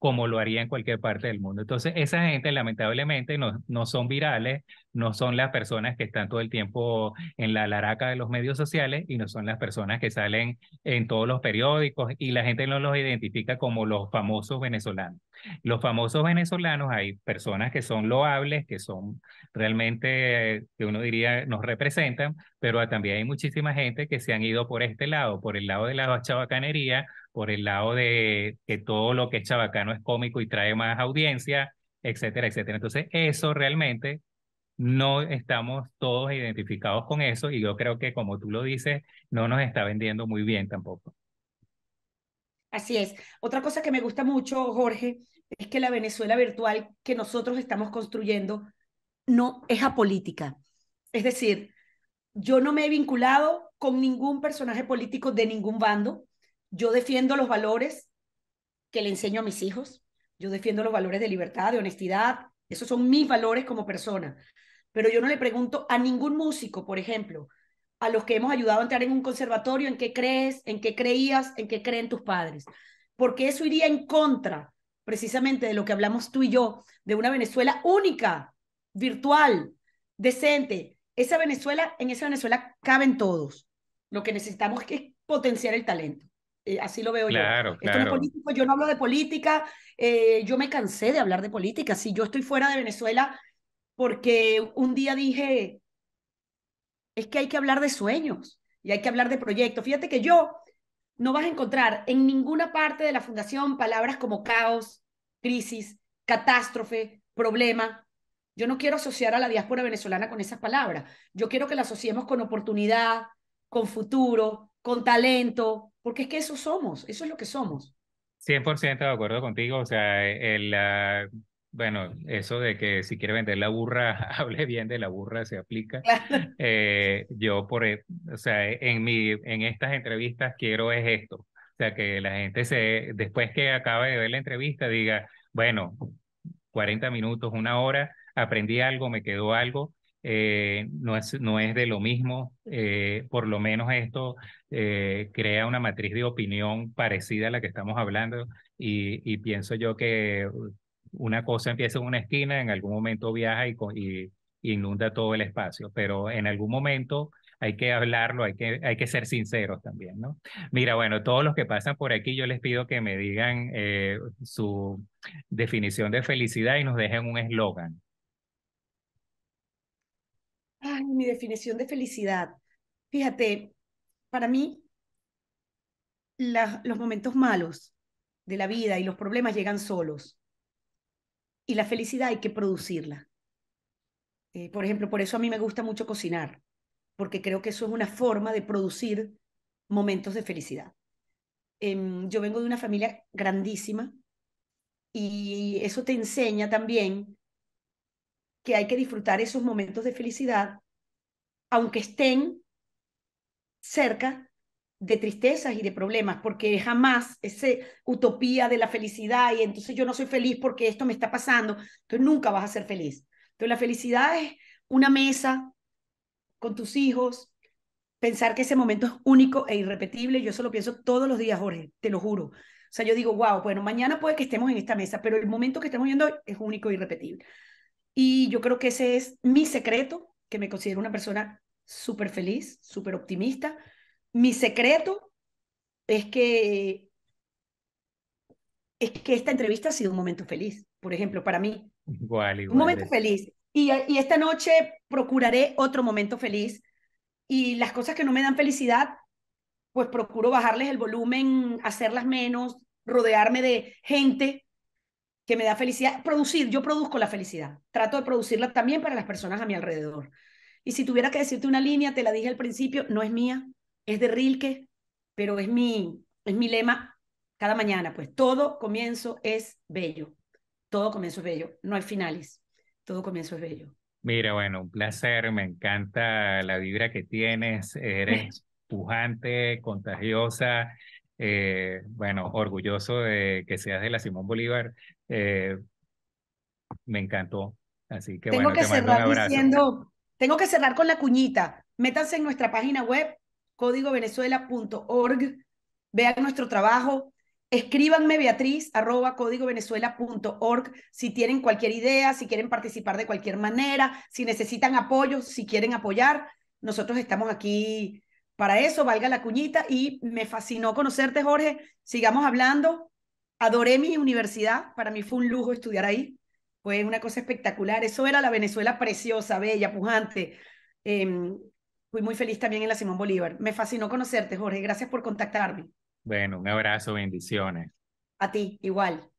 S1: como lo haría en cualquier parte del mundo. Entonces, esa gente lamentablemente no, son virales, no son las personas que están todo el tiempo en la laraca de los medios sociales y no son las personas que salen en todos los periódicos y la gente no los identifica como los famosos venezolanos. Los famosos venezolanos, hay personas que son loables, que son realmente, que uno diría, nos representan, pero también hay muchísima gente que se han ido por este lado, por el lado de la chabacanería por el lado de que todo lo que es chabacano es cómico y trae más audiencia, etcétera, etcétera. Entonces, eso realmente no estamos todos identificados con eso y yo creo que como tú lo dices, no nos está vendiendo muy bien tampoco.
S2: Así es. Otra cosa que me gusta mucho, Jorge, es que la Venezuela virtual que nosotros estamos construyendo no es apolítica. Es decir, yo no me he vinculado con ningún personaje político de ningún bando. Yo defiendo los valores que le enseño a mis hijos. Yo defiendo los valores de libertad, de honestidad. Esos son mis valores como persona. Pero yo no le pregunto a ningún músico, por ejemplo, a los que hemos ayudado a entrar en un conservatorio, en qué crees, en qué creías, en qué creen tus padres. Porque eso iría en contra precisamente de lo que hablamos tú y yo, de una Venezuela única, virtual, decente. Esa Venezuela, en esa Venezuela caben todos. Lo que necesitamos es potenciar el talento. Eh, así lo veo yo. político, yo no hablo de política, eh, yo me cansé de hablar de política. Si yo estoy fuera de Venezuela, porque un día dije, es que hay que hablar de sueños y hay que hablar de proyectos. Fíjate que yo no vas a encontrar en ninguna parte de la fundación palabras como caos, crisis, catástrofe, problema. Yo no quiero asociar a la diáspora venezolana con esas palabras. Yo quiero que la asociemos con oportunidad, con futuro, con talento, porque es que eso somos, eso es lo que somos.
S1: 100% de acuerdo contigo, o sea, el, ah, bueno, eso de que si quiere vender la burra, hable bien de la burra, se aplica. Eh, yo, por, e, o sea, en, mi, en estas entrevistas quiero es esto, o sea, que la gente se, después que acabe de ver la entrevista, diga, bueno, 40 minutos, una hora, aprendí algo, me quedó algo, eh, no, es, no es de lo mismo, eh, por lo menos esto eh, crea una matriz de opinión parecida a la que estamos hablando y, pienso yo que una cosa empieza en una esquina, en algún momento viaja y, inunda todo el espacio, pero en algún momento hay que hablarlo, hay que, hay que ser sinceros también, ¿no? Mira, bueno, todos los que pasan por aquí, yo les pido que me digan su definición de felicidad y nos dejen un eslogan.
S2: Ay, mi definición de felicidad. Fíjate, para mí, los momentos malos de la vida y los problemas llegan solos. Y la felicidad hay que producirla. Eh, por ejemplo, por eso a mí me gusta mucho cocinar, porque creo que eso es una forma de producir momentos de felicidad. Em, yo vengo de una familia grandísima y eso te enseña también que hay que disfrutar esos momentos de felicidad, aunque estén cerca de tristezas y de problemas, porque jamás esa utopía de la felicidad y entonces yo no soy feliz porque esto me está pasando, entonces nunca vas a ser feliz. Entonces la felicidad es una mesa con tus hijos, pensar que ese momento es único e irrepetible, yo eso lo pienso todos los días, Jorge, te lo juro. O sea, yo digo, wow, bueno, mañana puede que estemos en esta mesa, pero el momento que estamos viendo hoy es único e irrepetible. Y yo creo que ese es mi secreto, que me considero una persona súper feliz, súper optimista. Mi secreto es que, es que esta entrevista ha sido un momento feliz, por ejemplo, para mí.
S1: Igual, igual. Un momento
S2: feliz. Y, y esta noche procuraré otro momento feliz. Y las cosas que no me dan felicidad, pues procuro bajarles el volumen, hacerlas menos, rodearme de gente que me da felicidad. Producir, yo produzco la felicidad. Trato de producirla también para las personas a mi alrededor. Y si tuviera que decirte una línea, te la dije al principio, no es mía, es de Rilke, pero es mi, es mi lema cada mañana, pues todo comienzo es bello, todo comienzo es bello, no hay finales, todo comienzo es bello.
S1: Mira, bueno, un placer, me encanta la vibra que tienes, eres pujante, contagiosa, eh, bueno, orgulloso de que seas de la Simón Bolívar, eh, me encantó. Así que tengo que cerrar
S2: diciendo, tengo que cerrar con la cuñita. Métanse en nuestra página web, códigovenezuela.org, vean nuestro trabajo, escríbanme beatriz arroba códigovenezuela.org si tienen cualquier idea, si quieren participar de cualquier manera, si necesitan apoyo, si quieren apoyar. Nosotros estamos aquí para eso, valga la cuñita y me fascinó conocerte, Jorge. Sigamos hablando adoré mi universidad, para mí fue un lujo estudiar ahí, fue una cosa espectacular, eso era la Venezuela preciosa, bella, pujante. Em, fui muy feliz también en la Simón Bolívar. Me fascinó conocerte, Jorge, gracias por contactarme.
S1: Bueno, un abrazo, bendiciones.
S2: A ti, igual.